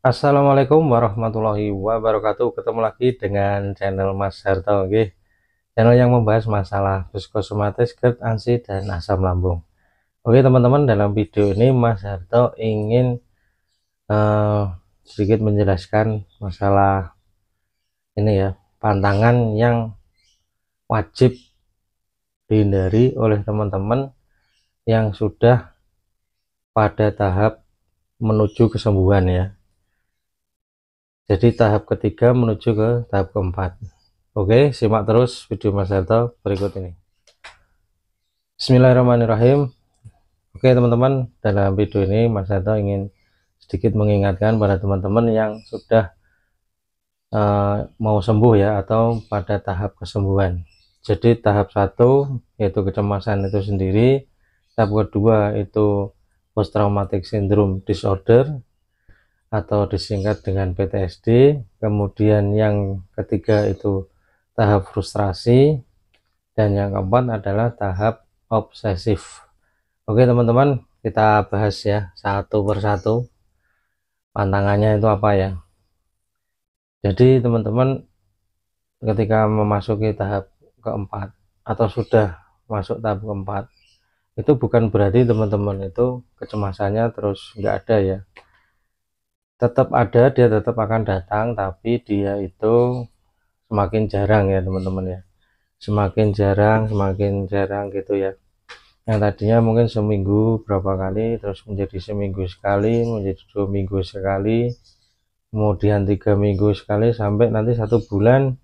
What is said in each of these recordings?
Assalamualaikum warahmatullahi wabarakatuh ketemu lagi dengan channel Mas Harto okay? channel yang membahas masalah psikosomatis GERD ANSI dan asam lambung Oke okay, teman-teman dalam video ini Mas Harto ingin uh, sedikit menjelaskan masalah ini ya pantangan yang wajib dihindari oleh teman-teman yang sudah pada tahap menuju kesembuhan ya jadi tahap ketiga menuju ke tahap keempat Oke simak terus video Mas Herto berikut ini Bismillahirrahmanirrahim Oke teman-teman dalam video ini Mas Herto ingin sedikit mengingatkan pada teman-teman yang sudah uh, mau sembuh ya atau pada tahap kesembuhan jadi tahap satu yaitu kecemasan itu sendiri tahap kedua itu post traumatic syndrome disorder atau disingkat dengan PTSD kemudian yang ketiga itu tahap frustrasi dan yang keempat adalah tahap obsesif oke teman-teman kita bahas ya satu persatu pantangannya itu apa ya jadi teman-teman ketika memasuki tahap keempat atau sudah masuk tahap keempat itu bukan berarti teman-teman itu kecemasannya terus nggak ada ya tetap ada dia tetap akan datang tapi dia itu semakin jarang ya teman-teman ya semakin jarang semakin jarang gitu ya yang tadinya mungkin seminggu berapa kali terus menjadi seminggu sekali menjadi dua minggu sekali kemudian tiga minggu sekali sampai nanti satu bulan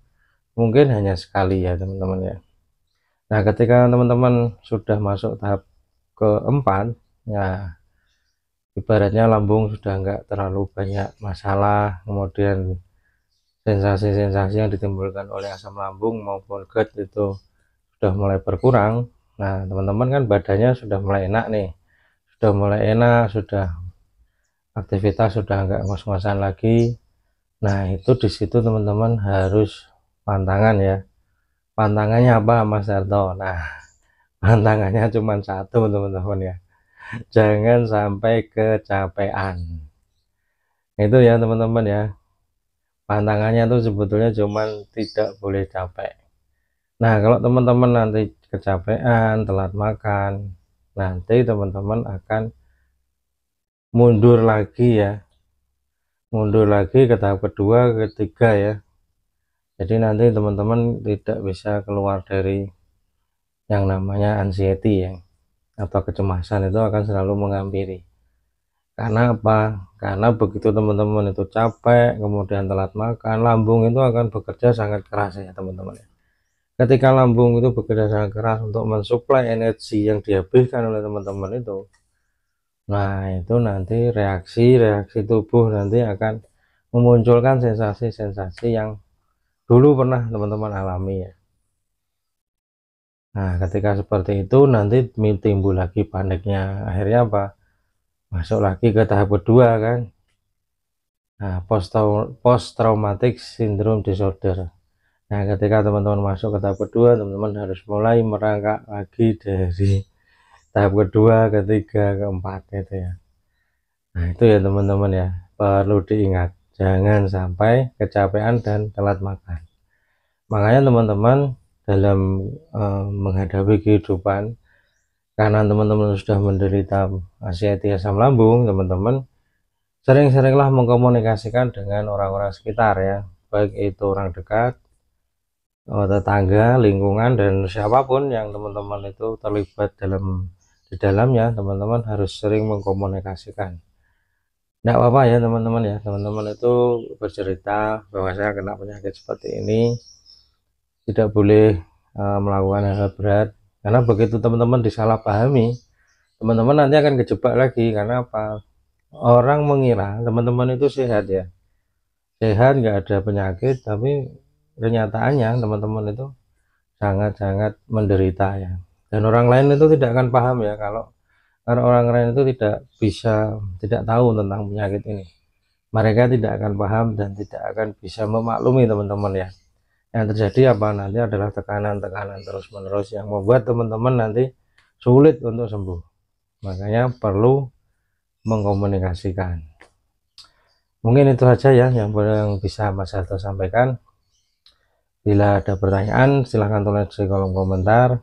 mungkin hanya sekali ya teman-teman ya nah ketika teman-teman sudah masuk tahap keempat ya ibaratnya lambung sudah enggak terlalu banyak masalah kemudian sensasi-sensasi yang ditimbulkan oleh asam lambung maupun GERD itu sudah mulai berkurang nah teman-teman kan badannya sudah mulai enak nih sudah mulai enak sudah aktivitas sudah enggak ngos-ngosan lagi nah itu disitu teman-teman harus pantangan ya pantangannya apa Mas Darto nah pantangannya cuma satu teman-teman ya jangan sampai kecapean itu ya teman-teman ya pantangannya tuh sebetulnya cuman tidak boleh capek nah kalau teman-teman nanti kecapean telat makan nanti teman-teman akan mundur lagi ya mundur lagi ke tahap kedua ketiga ya jadi nanti teman-teman tidak bisa keluar dari yang namanya anxiety ya atau kecemasan itu akan selalu menghampiri karena apa karena begitu teman-teman itu capek kemudian telat makan lambung itu akan bekerja sangat keras ya teman-teman ya. ketika lambung itu bekerja sangat keras untuk mensuplai energi yang dihabiskan oleh teman-teman itu nah itu nanti reaksi reaksi tubuh nanti akan memunculkan sensasi-sensasi yang dulu pernah teman-teman alami ya Nah, ketika seperti itu nanti timbul lagi paniknya. Akhirnya apa? Masuk lagi ke tahap kedua kan. Nah, post, post traumatic syndrome disorder. Nah, ketika teman-teman masuk ke tahap kedua, teman-teman harus mulai merangkak lagi dari tahap kedua, ketiga, keempat itu ya. Nah, itu ya teman-teman ya, perlu diingat. Jangan sampai kecapean dan telat makan. Makanya teman-teman dalam uh, menghadapi kehidupan karena teman-teman sudah menderita asiatia asam lambung teman-teman sering-seringlah mengkomunikasikan dengan orang-orang sekitar ya baik itu orang dekat eh, tetangga lingkungan dan siapapun yang teman-teman itu terlibat dalam di dalamnya teman-teman harus sering mengkomunikasikan tidak apa-apa ya teman-teman ya teman-teman itu bercerita bahwa saya kena penyakit seperti ini tidak boleh uh, melakukan hal berat karena begitu teman-teman disalahpahami teman-teman nanti akan kejebak lagi karena apa orang mengira teman-teman itu sehat ya sehat nggak ada penyakit tapi kenyataannya teman-teman itu sangat-sangat menderita ya dan orang lain itu tidak akan paham ya kalau karena orang lain itu tidak bisa tidak tahu tentang penyakit ini mereka tidak akan paham dan tidak akan bisa memaklumi teman-teman ya yang terjadi apa nanti adalah tekanan-tekanan terus-menerus yang membuat teman-teman nanti sulit untuk sembuh makanya perlu mengkomunikasikan mungkin itu saja ya yang bisa Mas Harto sampaikan bila ada pertanyaan silahkan tulis di kolom komentar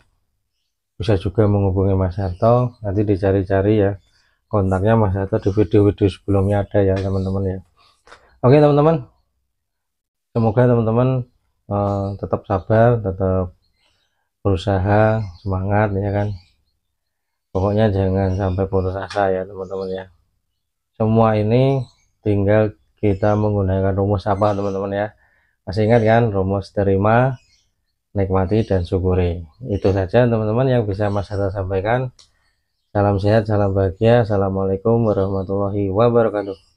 bisa juga menghubungi Mas Harto nanti dicari-cari ya kontaknya Mas Harto di video-video sebelumnya ada ya teman-teman ya oke teman-teman semoga teman-teman Eh, tetap sabar tetap berusaha semangat ya kan pokoknya jangan sampai putus asa ya teman-teman ya semua ini tinggal kita menggunakan rumus apa teman-teman ya masih ingat kan rumus terima nikmati dan syukuri itu saja teman-teman yang bisa mas Hatta sampaikan salam sehat salam bahagia assalamualaikum warahmatullahi wabarakatuh